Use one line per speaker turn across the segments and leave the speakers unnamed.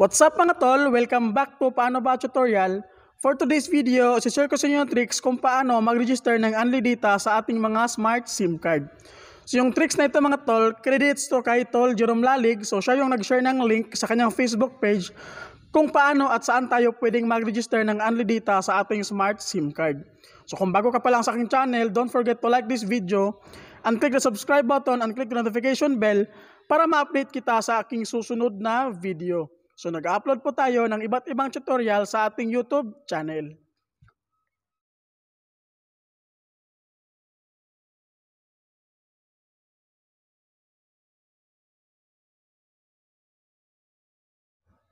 What's up mga tol? Welcome back to Paano Ba Tutorial. For today's video, sisir ko sa inyo yung tricks kung paano mag-register ng unlimited data sa ating mga smart SIM card. So yung tricks na ito mga tol, credits to kay Tol Jerome Lalig. So siya yung nag-share ng link sa kanyang Facebook page kung paano at saan tayo pwedeng mag-register ng unlimited data sa ating smart SIM card. So kung bago ka pa lang sa aking channel, don't forget to like this video and click the subscribe button and click the notification bell para ma-update kita sa aking susunod na video. So nag-upload po tayo ng iba't ibang tutorial sa ating YouTube channel.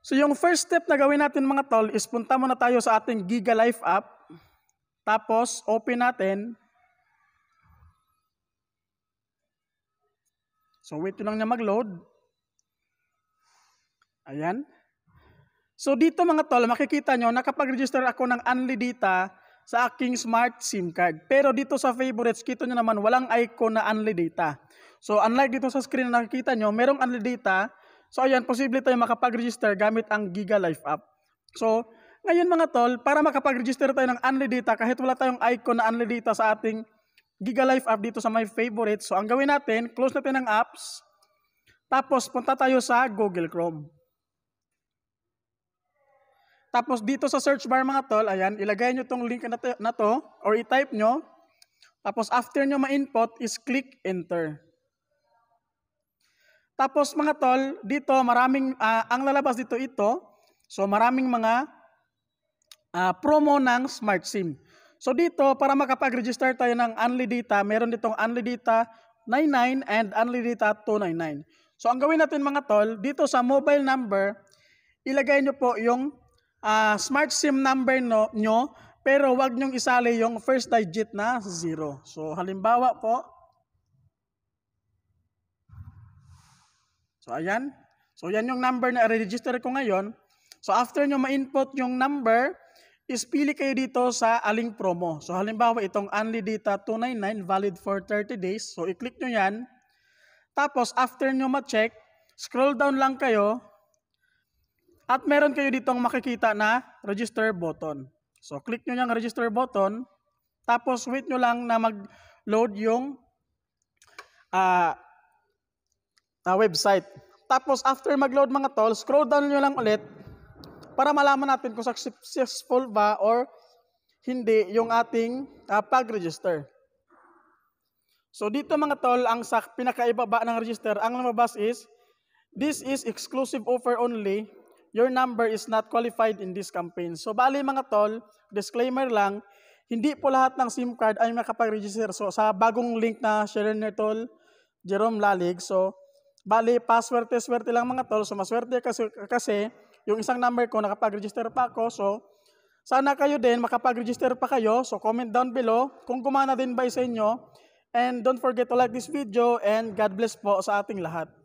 So yung first step na gawin natin mga tol is punta muna tayo sa ating Giga Life app. Tapos open natin. So wait lang na mag-load. Ayan. So dito mga tol, makikita nyo, nakapag-register ako ng Unli Data sa aking smart SIM card. Pero dito sa favorites, kita nyo naman, walang icon na Unli Data. So unlike dito sa screen na nakikita nyo, merong Unli Data. So ayan, posible tayo makapag-register gamit ang Giga Life app. So ngayon mga tol, para makapag-register tayo ng Unli Data, kahit wala tayong icon na Unli Data sa ating Giga Life app dito sa my favorites. So ang gawin natin, close natin ang apps. Tapos punta tayo sa Google Chrome. Tapos dito sa search bar mga tol, ayan, ilagay nyo tong link na to, na to or i-type nyo. Tapos after nyo ma-input is click enter. Tapos mga tol, dito maraming, uh, ang lalabas dito ito, so maraming mga uh, promo ng Smart SIM. So dito, para makapag-register tayo ng Unli Data, meron ditong Unli Data 99 and Unli Data 299. So ang gawin natin mga tol, dito sa mobile number, ilagay nyo po yung uh, smart SIM number no, nyo, pero wag nyong isali yung first digit na 0. So halimbawa po, So ayan. So yan yung number na register ko ngayon. So after nyo ma-input yung number, is pili kayo dito sa aling promo. So halimbawa itong Only Data 299 valid for 30 days. So i-click nyo yan. Tapos after nyo ma-check, scroll down lang kayo at meron kayo ditong makikita na register button. So click nyo yung register button. Tapos wait nyo lang na mag-load yung uh, uh, website. Tapos after mag-load mga tol, scroll down nyo lang ulit para malaman natin kung successful ba or hindi yung ating uh, pag-register. So dito mga tol, ang sa pinakaibaba ng register, ang lumabas is, this is exclusive offer only your number is not qualified in this campaign. So bali mga tol, disclaimer lang, hindi po lahat ng SIM card ay makapag-register. So sa bagong link na share ni tol, Jerome Lalig. So bali password swerte lang mga tol. So maswerte kasi, kasi yung isang number ko nakapag-register pa ako. So sana kayo din makapag-register pa kayo. So comment down below kung gumana din ba sa inyo. And don't forget to like this video and God bless po sa ating lahat.